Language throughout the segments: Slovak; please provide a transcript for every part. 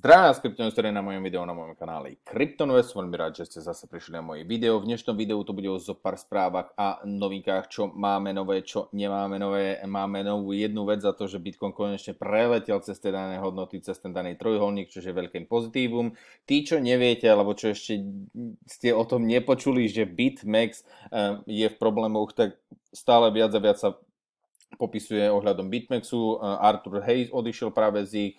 Zdravím vás kryptoinvestorie na mojom videu na mojom kanáli Kryptonvest. Veľmi rád, že ste zase prišli na moje video. V dnešnom videu to bude o zo pár správach a novinkách, čo máme nové, čo nemáme nové. Máme novú jednu vec za to, že Bitcoin konečne preletel cez tie dané hodnoty, cez ten daný trojholník, čo je veľkým pozitívum. Tí, čo neviete, alebo čo ešte ste o tom nepočuli, že BitMEX eh, je v problémoch, tak stále viac a viac sa popisuje ohľadom BitMEXu. Arthur Hayes odišiel práve z ich,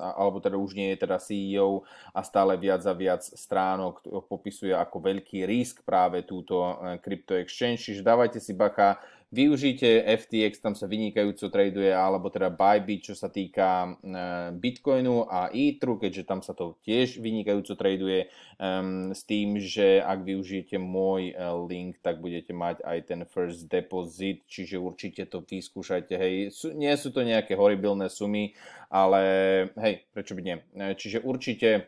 alebo teda už nie je teda CEO a stále viac a viac stránok popisuje ako veľký risk práve túto eh, crypto exchange. Čiže dávajte si bacha, Využite FTX, tam sa vynikajúco traduje, alebo teda Bybit, čo sa týka e, Bitcoinu a Etheru, keďže tam sa to tiež vynikajúco traduje um, s tým, že ak využijete môj e, link, tak budete mať aj ten first deposit, čiže určite to vyskúšajte. Hej, sú, nie sú to nejaké horibilné sumy, ale hej, prečo by nie. E, čiže určite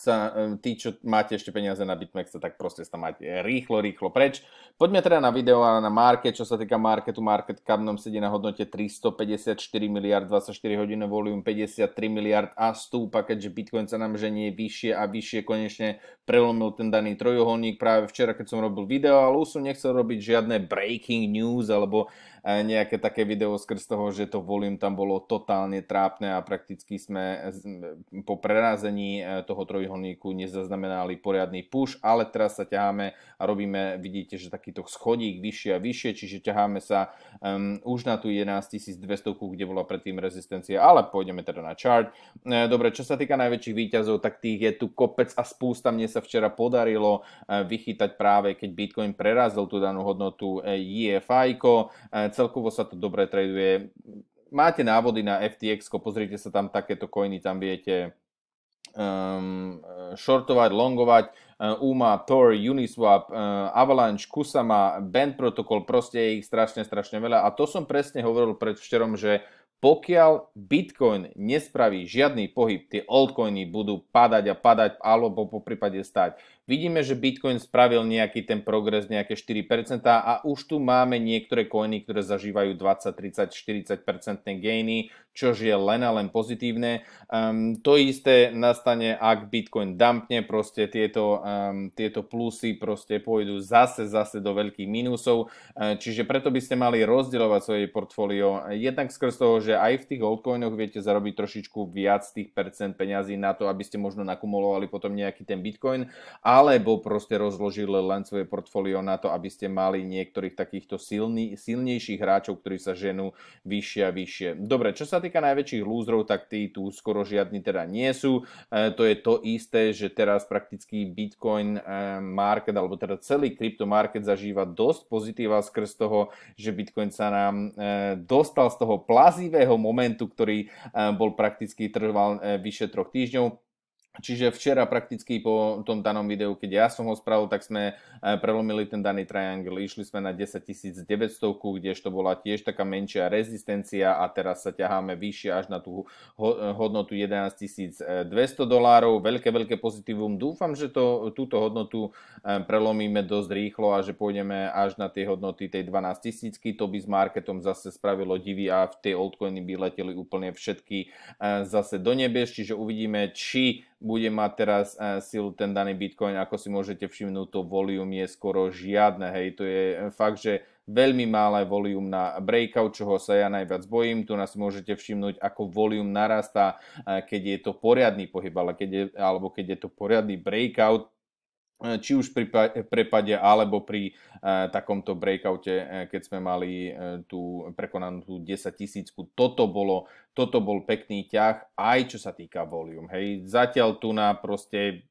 sa tí, čo máte ešte peniaze na Bitmexe, tak proste sa máte rýchlo, rýchlo preč. Poďme teda na video a na market, čo sa týka marketu. Market cap nám sedí na hodnote 354 miliard, 24 hodín volume 53 miliard a stúpa, keďže Bitcoin sa nám ženie vyššie a vyššie. Konečne prelomil ten daný trojuholník práve včera, keď som robil video, ale už som nechcel robiť žiadne breaking news alebo nejaké také video skrz toho, že to volím tam bolo totálne trápne a prakticky sme po prerazení e, toho trojholníku nezaznamenali poriadny push, ale teraz sa ťaháme a robíme, vidíte, že takýto schodík vyššie a vyššie, čiže ťaháme sa um, už na tú 11200, kde bola predtým rezistencia, ale pôjdeme teda na chart. E, dobre, čo sa týka najväčších výťazov, tak tých je tu kopec a spústa. Mne sa včera podarilo e, vychytať práve, keď Bitcoin prerazil tú danú hodnotu EFI, celkovo sa to dobre traduje. Máte návody na FTX, pozrite sa tam takéto koiny tam viete um, shortovať, longovať. E, UMA, Tor, Uniswap, e, Avalanche, Kusama, Band Protocol, proste je ich strašne, strašne veľa. A to som presne hovoril pred včerom, že pokiaľ Bitcoin nespraví žiadny pohyb, tie altcoiny budú padať a padať alebo po prípade stať. Vidíme, že Bitcoin spravil nejaký ten progres, nejaké 4% a už tu máme niektoré coiny, ktoré zažívajú 20, 30, 40% gainy, čo je len a len pozitívne. Um, to isté nastane, ak Bitcoin dumpne, proste tieto, um, tieto plusy proste pôjdu zase, zase do veľkých mínusov, uh, ehm, čiže preto by ste mali rozdielovať svoje portfólio. Jednak skrz toho, že aj v tých altcoinoch viete zarobiť trošičku viac tých percent peňazí na to, aby ste možno nakumulovali potom nejaký ten Bitcoin a alebo proste rozložili len svoje portfólio na to, aby ste mali niektorých takýchto silný, silnejších hráčov, ktorí sa ženú vyššie a vyššie. Dobre, čo sa týka najväčších lúzrov, tak tí tu skoro žiadni teda nie sú. E, to je to isté, že teraz prakticky Bitcoin e, market, alebo teda celý kryptomarket zažíva dosť pozitíva skrz toho, že Bitcoin sa nám e, dostal z toho plazivého momentu, ktorý e, bol prakticky trval e, vyše troch týždňov Čiže včera prakticky po tom danom videu, keď ja som ho spravil, tak sme eh, prelomili ten daný triangle. Išli sme na 10900, kdežto bola tiež taká menšia rezistencia a teraz sa ťaháme vyššie až na tú eh, hodnotu 200 dolárov. Veľké, veľké pozitívum. Dúfam, že to, túto hodnotu eh, prelomíme dosť rýchlo a že pôjdeme až na tie hodnoty tej 12000. To by s marketom zase spravilo divy a v tej altcoiny by leteli úplne všetky zase do nebies, čiže uvidíme, či bude mať teraz uh, silu ten daný Bitcoin, ako si môžete všimnúť, to volume je skoro žiadne, hej, to je e, fakt, že veľmi malé volume na breakout, čoho sa ja najviac bojím. Tu nás môžete všimnúť, ako volume narastá, e, keď je to poriadny pohyb, ale keď je, alebo keď je to poriadny breakout, Eh, či už pri prepade alebo pri eh, takomto breakoute, eh, keď sme mali tú prekonanú tú 10 tisícku. Toto, bolo, toto bol pekný ťah, aj čo sa týka volume. Hej. Zatiaľ tu na proste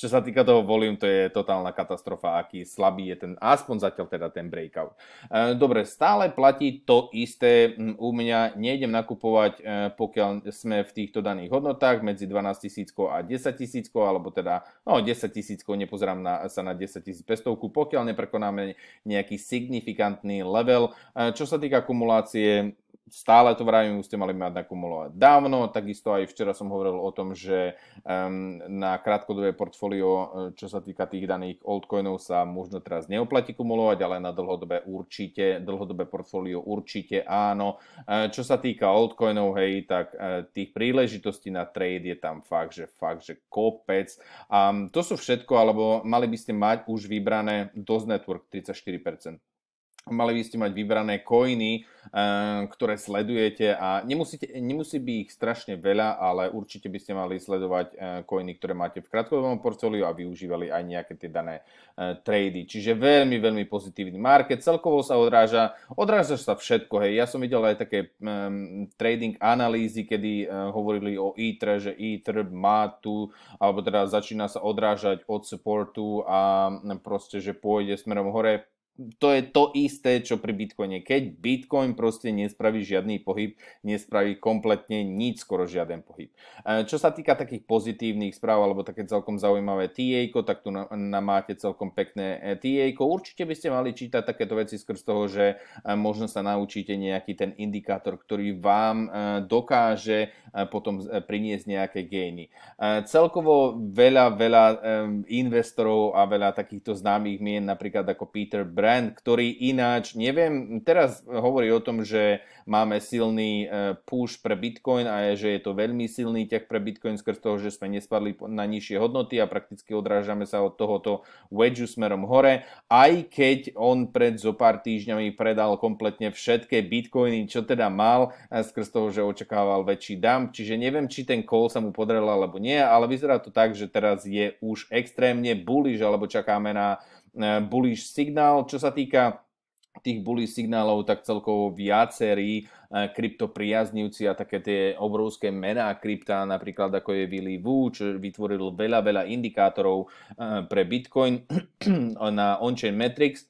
čo sa týka toho volume, to je totálna katastrofa, aký slabý je ten, aspoň zatiaľ teda ten breakout. E, dobre, stále platí to isté, u mňa nejdem nakupovať, e, pokiaľ sme v týchto daných hodnotách medzi 12 tisíckou a 10 tisíckou, alebo teda, no 10 tisíckou, nepozerám na, sa na 10 500, pokiaľ neprekonáme nejaký signifikantný level. E, čo sa týka kumulácie, stále to vravím, už ste mali mať nakumulovať dávno, takisto aj včera som hovoril o tom, že um, na krátkodobé portfólio, e, čo sa týka tých daných altcoinov, sa možno teraz neoplatí kumulovať, ale na dlhodobé určite, dlhodobé portfólio určite áno. E, čo sa týka altcoinov, hej, tak e, tých príležitostí na trade je tam fakt, že fakt, že kopec. A to sú všetko, alebo mali by ste mať už vybrané DOS Network 34%. Mali by ste mať vybrané coiny, Eh, ktoré sledujete a nemusíte, nemusí byť ich strašne veľa, ale určite by ste mali sledovať koiny, eh, ktoré máte v krátkodobom portfóliu a využívali aj nejaké tie dané eh, trady. Čiže veľmi, veľmi pozitívny market. Celkovo sa odráža, odráža sa všetko. Hej. Ja som videl aj také um, trading analýzy, kedy uh, hovorili o Ether, že Ether má tu, alebo teda začína sa odrážať od supportu a proste, že pôjde smerom hore to je to isté, čo pri Bitcoine. Keď Bitcoin proste nespraví žiadny pohyb, nespraví kompletne nič, skoro žiaden pohyb. E, čo sa týka takých pozitívnych správ, alebo také celkom zaujímavé TA, tak tu nám na máte celkom pekné e, TA. Určite by ste mali čítať takéto veci skrz toho, že e, možno sa naučíte nejaký ten indikátor, ktorý vám dokáže potom priniesť nejaké gény. Celkovo veľa, veľa investorov a veľa takýchto známych mien, napríklad ako Peter Brad, Bryant, ktorý ináč, neviem, teraz hovorí o tom, že máme silný e, push pre Bitcoin a že je to veľmi silný ťah pre Bitcoin skrz toho, že sme nespadli na nižšie hodnoty a prakticky odrážame sa od tohoto wedge smerom hore, aj keď on pred zo pár týždňami predal kompletne všetké Bitcoiny, čo teda mal, skrz toho, že očakával väčší dump, čiže neviem, či ten call sa mu podrel alebo nie, ale vyzerá to tak, že teraz je už extrémne bullish, alebo čakáme na E, bullish signál. Čo sa týka tých bullish signálov, tak celkovo viacerí e, kryptopriaznivci a také tie obrovské mená krypta, napríklad ako je Willy Wu, čo vytvoril veľa, veľa indikátorov e, pre Bitcoin na on-chain metrics,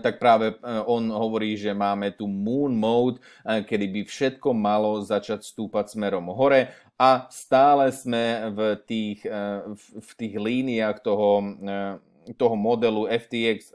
tak práve on hovorí, že máme tu moon mode, kedy by všetko malo začať stúpať smerom hore a stále sme v tých, v tých líniách toho toho modelu FTX,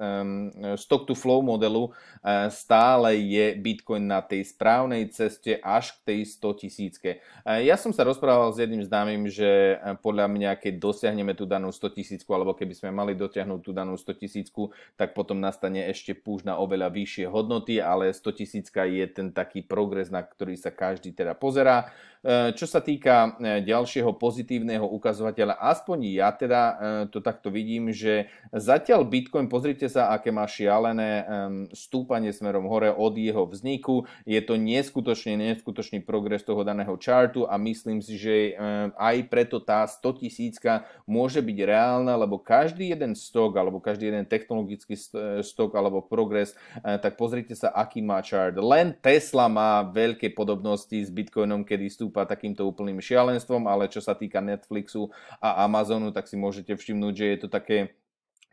stock to flow modelu, eh, stále je Bitcoin na tej správnej ceste až k tej 100 tisícke. Eh, ja som sa rozprával s jedným známym, že eh, podľa mňa, keď dosiahneme tú danú 100 tisícku, alebo keby sme mali dotiahnuť tú danú 100 tisícku, tak potom nastane ešte púž na oveľa vyššie hodnoty, ale 100 tisícka je ten taký progres, na ktorý sa každý teda pozerá. E, čo sa týka e, ďalšieho pozitívneho ukazovateľa, aspoň ja teda e, to takto vidím, že zatiaľ Bitcoin, pozrite sa, aké má šialené stúpanie smerom hore od jeho vzniku. Je to neskutočný neskutočný progres toho daného chartu a myslím si, že aj preto tá 100 tisícka môže byť reálna, lebo každý jeden stok alebo každý jeden technologický stok alebo progres, tak pozrite sa, aký má chart. Len Tesla má veľké podobnosti s Bitcoinom, kedy stúpa ustúpa takýmto úplným šialenstvom, ale čo sa týka Netflixu a Amazonu, tak si môžete všimnúť, že je to také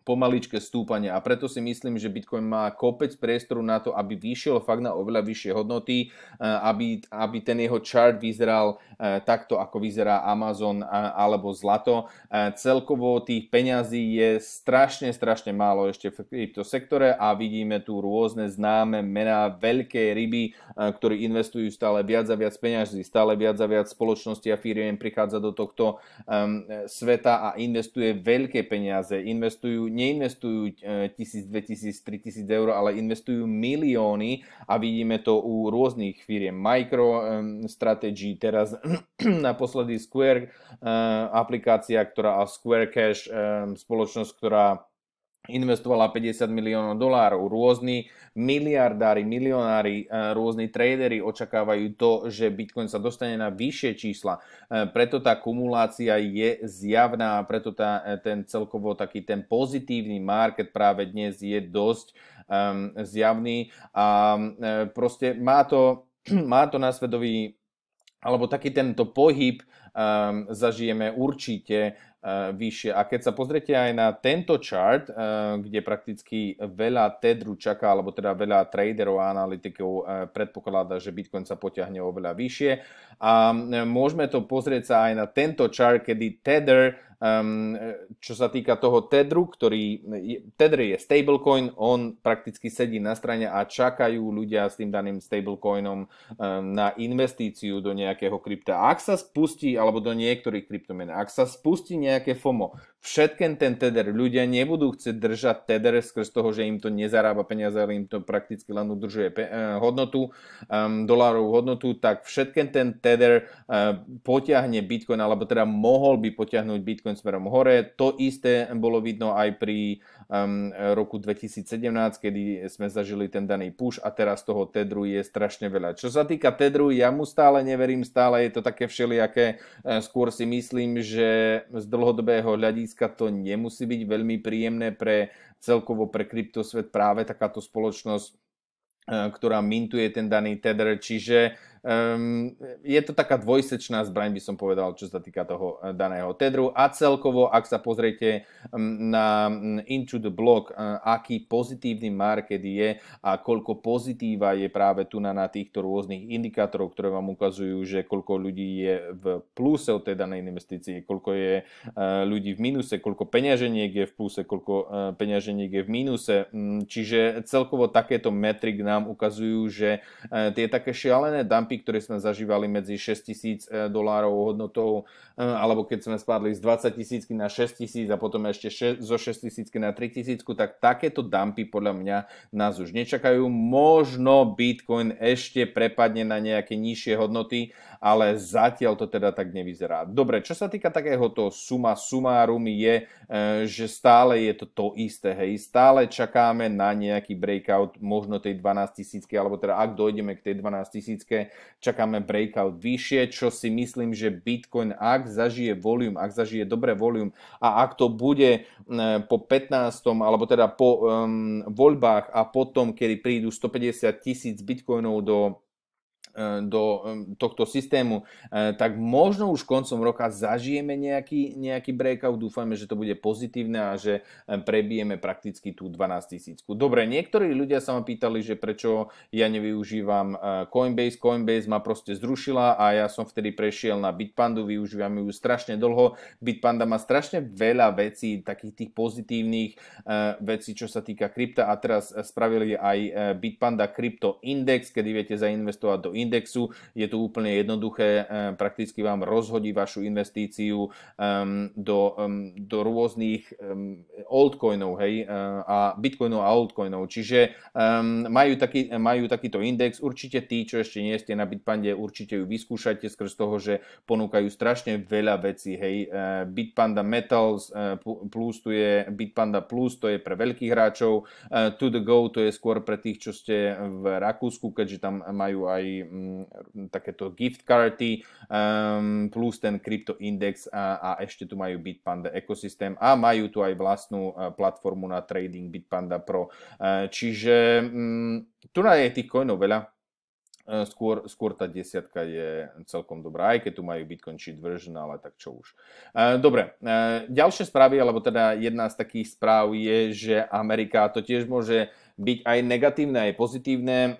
pomaličké stúpanie a preto si myslím, že Bitcoin má kopec priestoru na to, aby vyšiel fakt na oveľa vyššie hodnoty, eh, aby, aby ten jeho chart vyzeral eh, takto, ako vyzerá Amazon alebo zlato. Eh, celkovo tých peňazí je strašne, strašne málo ešte v kryptosektore a vidíme tu rôzne známe mená, veľké ryby, ktorí investujú stále viac a viac peňazí, stále viac a viac spoločnosti a firiem prichádza do tohto ehm, sveta a investuje veľké peniaze, investujú neinvestujú 1000, 2000, 3000 eur, ale investujú milióny a vidíme to u rôznych firiem. Micro e, Strategy, teraz naposledy Square e, aplikácia, ktorá a Square Cash e, spoločnosť, ktorá investovala 50 miliónov dolárov. Rôzni miliardári, milionári, e, rôzni tradery očakávajú to, že Bitcoin sa dostane na vyššie čísla. E, preto tá kumulácia je zjavná, preto tá, e, ten celkovo taký ten pozitívny market práve dnes je dosť um, zjavný a um, proste má to, má to svedový, alebo taký tento pohyb um, zažijeme určite Eh, vyššie. A keď sa pozriete aj na tento chart, eh, kde prakticky veľa tedru čaká, alebo teda veľa traderov a analytikov eh, predpokladá, že Bitcoin sa potiahne oveľa vyššie. A môžeme to pozrieť sa aj na tento chart, kedy tether Um, čo sa týka toho Tedru, ktorý, Tedr je stablecoin, on prakticky sedí na strane a čakajú ľudia s tým daným stablecoinom um, na investíciu do nejakého krypta. A ak sa spustí, alebo do niektorých kryptomien, ak sa spustí nejaké FOMO, všetken ten teder. Ľudia nebudú chcieť držať teder skrz toho, že im to nezarába peniaze, ale im to prakticky len udržuje pe- eh, hodnotu, um, dolárovú hodnotu, tak všetken ten teder uh, potiahne Bitcoin, alebo teda mohol by potiahnuť Bitcoin smerom hore. To isté bolo vidno aj pri um, roku 2017, kedy sme zažili ten daný push a teraz toho tedru je strašne veľa. Čo sa týka tedru, ja mu stále neverím, stále je to také všelijaké. Eh, skôr si myslím, že z dlhodobého hľadiska hľadiska to nemusí byť veľmi príjemné pre celkovo pre kryptosvet práve takáto spoločnosť, e, ktorá mintuje ten daný Tether. Čiže Um, je to taká dvojsečná zbraň, by som povedal, čo sa týka toho e, daného tedru. A celkovo, ak sa pozriete na Into the Block, e, aký pozitívny market je a koľko pozitíva je práve tu na, na týchto rôznych indikátorov, ktoré vám ukazujú, že koľko ľudí je v pluse od tej danej investície, koľko je e, ľudí v minuse, koľko peňaženiek je v pluse, koľko peňaženiek je v mínuse. Čiže celkovo takéto metrik nám ukazujú, že tie také šialené dumpy dumpy, ktoré sme zažívali medzi 6 tisíc e, dolárov hodnotou, e, alebo keď sme spadli z 20 tisícky na 6 tisíc a potom ešte zo 6 tisícky na 3 tisícku, tak takéto dumpy podľa mňa nás už nečakajú. Možno Bitcoin ešte prepadne na nejaké nižšie hodnoty, ale zatiaľ to teda tak nevyzerá. Dobre, čo sa týka takéhoto suma sumárum je, e, že stále je to to isté, hej, stále čakáme na nejaký breakout možno tej 12 tisícky, alebo teda ak dojdeme k tej 12 tisícke, čakáme breakout vyššie, čo si myslím, že Bitcoin, ak zažije volume, ak zažije dobré volium a ak to bude e, po 15. alebo teda po um, voľbách a potom, kedy prídu 150 tisíc bitcoinov do E, do e, tohto systému, e, tak možno už koncom roka zažijeme nejaký, nejaký breakout. Dúfajme, že to bude pozitívne a že prebijeme prakticky tú 12 tisícku. Dobre, niektorí ľudia sa ma pýtali, že prečo ja nevyužívam Coinbase. Coinbase ma proste zrušila a ja som vtedy prešiel na Bitpandu, využívam ju strašne dlho. Bitpanda má strašne veľa vecí, takých tých pozitívnych vecí, čo sa týka krypta a teraz spravili aj Bitpanda Crypto Index, kedy viete zainvestovať do indexu. Je to úplne jednoduché, eh, prakticky vám rozhodí vašu investíciu ehm, do, ehm, do rôznych ehm, altcoinov hej, eh, a bitcoinov a altcoinov. Čiže majú, taký, majú takýto index. Určite tí, čo ešte nie ste na Bitpande, určite ju vyskúšajte skrz toho, že ponúkajú strašne veľa vecí. Hej. Eh, Bitpanda Metals Plus tu je Bitpanda Plus, to je pre veľkých hráčov. To the go to je skôr pre tých, čo ste v Rakúsku, keďže tam majú aj Mm, takéto gift karty um, plus ten kryptoindex a, a ešte tu majú Bitpanda ekosystém a majú tu aj vlastnú e, platformu na trading Bitpanda Pro. E, čiže um, tu na je tých coinov veľa, e, skôr, skôr tá desiatka je celkom dobrá, aj keď tu majú Bitcoin cheat version, ale tak čo už. Dobre, ďalšie správy, alebo teda jedna z takých správ je, že Amerika to tiež môže byť aj negatívne, aj pozitívne. E,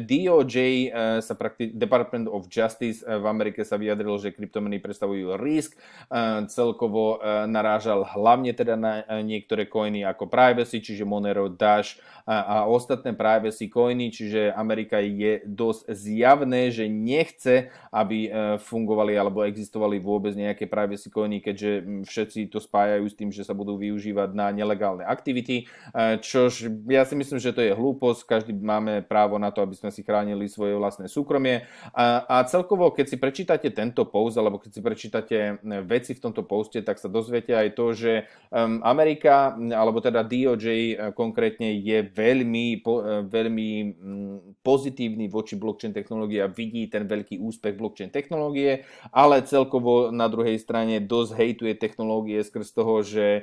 DOJ, e, sa prakti- Department of Justice e, v Amerike sa vyjadril, že kryptomeny predstavujú risk. Celkovo narážal hlavne teda na niektoré coiny ako Privacy, čiže Monero, Dash a, a ostatné privacy coiny, čiže Amerika je dosť zjavné, že nechce, aby fungovali alebo existovali vôbec nejaké privacy coiny, keďže všetci to spájajú s tým, že sa budú využívať na nelegálne aktivity, čož ja si myslím, že že to je hlúposť, každý máme právo na to, aby sme si chránili svoje vlastné súkromie. A, a celkovo, keď si prečítate tento post, alebo keď si prečítate veci v tomto poste, tak sa dozviete aj to, že Amerika, alebo teda DOJ e, konkrétne je veľmi, e, veľmi pozitívny voči blockchain technológii a vidí ten veľký úspech blockchain technológie, ale celkovo na druhej strane dosť hejtuje technológie skrz toho, že e,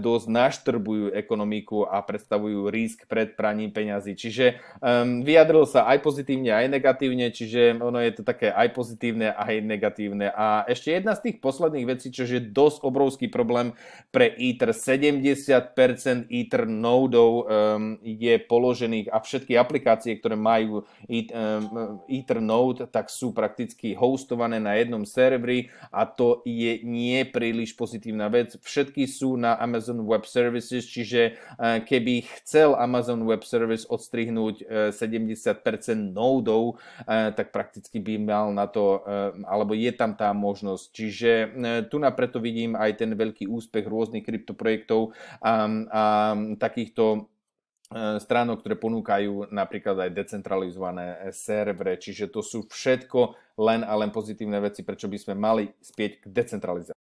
dosť naštrbujú ekonomiku a predstavujú risk pred praním peňazí. Čiže um, vyjadril sa aj pozitívne, aj negatívne, čiže ono je to také aj pozitívne, aj negatívne. A ešte jedna z tých posledných vecí, čo je dosť obrovský problém pre ITER. 70% ITER nodov um, je položených a všetky aplikácie, ktoré majú ITER node, tak sú prakticky hostované na jednom serveri a to je nie príliš pozitívna vec. Všetky sú na Amazon Web Services, čiže eh, keby chcel Amazon Web Service odstrihnúť 70% e, nódov, e, tak prakticky by mal na to, e, alebo je tam tá možnosť. Čiže tu na preto vidím aj ten veľký úspech rôznych kryptoprojektov a, a takýchto stránok, ktoré ponúkajú napríklad aj decentralizované servere. Čiže to sú všetko len a len pozitívne veci, prečo by sme mali spieť k decentralizácii.